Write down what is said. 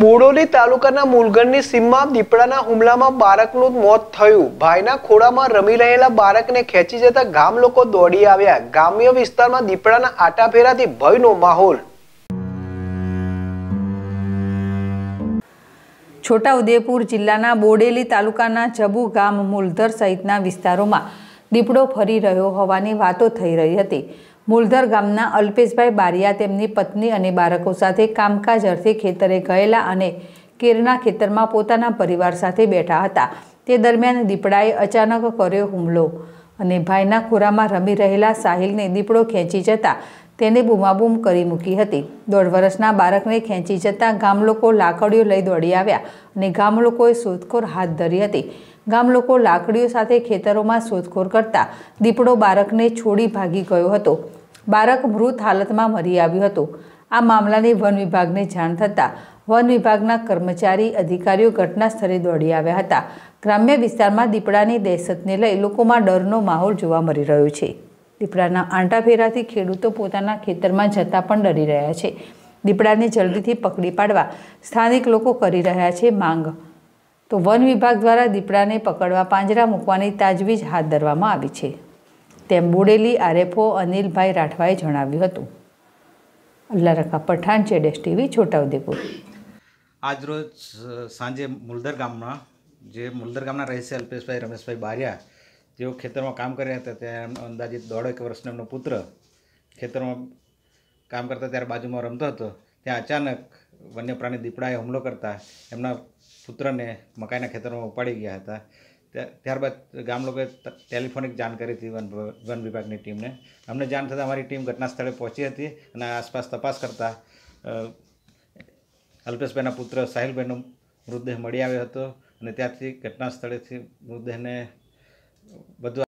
બોડોલી તાલુકાના મુલગણની સીમમાં દીપડાના હુમલામાં બાળકનું મોત થયું ભાઈના ખોળામાં રમી રહેલા બાળકને ખેંચી જતા ગામ લોકો દોડી આવ્યા ગ્રામ્ય વિસ્તારમાં દીપડાના આટાફેરાથી ભયનો માહોલ છોટાઉદેપુર જિલ્લાના બોડેલી તાલુકાના જબુ ગામ મુલધર સહિતના વિસ્તારોમાં દીપડો ફરી રહ્યો હોવાની વાતો થઈ રહી હતી મૂલધર ગામના અલ્પેશભાઈ બારિયા તેમની પત્ની અને બાળકો સાથે કામકાજ અર્થે ખેતરે ગયેલા અને કેરના ખેતરમાં પોતાના પરિવાર સાથે બેઠા હતા તે દરમિયાન દીપડાએ અચાનક કર્યો હુમલો અને ભાઈના ખોરામાં રમી રહેલા સાહિલને દીપડો ખેંચી જતા તેને બૂમાબૂમ કરી મૂકી હતી દોઢ વર્ષના બાળકને ખેંચી જતાં ગામ લોકો લાકડીઓ લઈ દોડી આવ્યા અને ગામ લોકોએ શોધખોળ હાથ ધરી હતી ગામ લોકો લાકડીઓ સાથે ખેતરોમાં શોધખોર કરતા દીપડો બાળકને છોડી ભાગી ગયો હતો બાળક મૃત હાલતમાં મરી આવ્યું હતું આ મામલાની વન વિભાગને જાણ થતાં વન વિભાગના કર્મચારી અધિકારીઓ ઘટના સ્થળે દોડી આવ્યા હતા ગ્રામ્ય વિસ્તારમાં દીપડાની દહેશતને લઈ લોકોમાં ડરનો માહોલ જોવા મળી રહ્યો છે દીપડાના આંટાફેરાથી ખેડૂતો પોતાના ખેતરમાં જતાં પણ ડરી રહ્યા છે દીપડાને જલ્દીથી પકડી પાડવા સ્થાનિક લોકો કરી રહ્યા છે માંગ તો વન વિભાગ દ્વારા દીપડાને પકડવા પાંજરા મૂકવાની તાજવીજ હાથ ધરવામાં આવી છે તેમ બોડેલી આરએફઓ અનિલભાઈ રાઠવાએ જણાવ્યું હતું અલ્લા રખા પઠાણ ચેડેશ ટીવી છોટાઉદેપુર આજરોજ સાંજે મુલદર ગામમાં જે મુલદર ગામના રહેશે અલ્પેશભાઈ રમેશભાઈ બારિયા જેઓ ખેતરમાં કામ કર્યા હતા ત્યાં અંદાજિત દોઢ એક વર્ષનો એમનો પુત્ર ખેતરમાં કામ કરતા ત્યારે બાજુમાં રમતો હતો ત્યાં અચાનક વન્ય પ્રાણી દીપડાએ હુમલો કરતા એમના પુત્રને મકાઈના ખેતરમાં ઉપાડી ગયા હતા ત્યારબાદ ગામ લોકોએ ટેલિફોનિક જાણ કરી હતી વન વન વિભાગની ટીમને અમને જાણ થતાં અમારી ટીમ ઘટના સ્થળે પહોંચી હતી અને આસપાસ તપાસ કરતાં અલ્પેશભાઈના પુત્ર સાહિલભાઈનો મૃતદેહ મળી આવ્યો હતો અને ત્યાંથી ઘટના સ્થળેથી મૃતદેહને બધું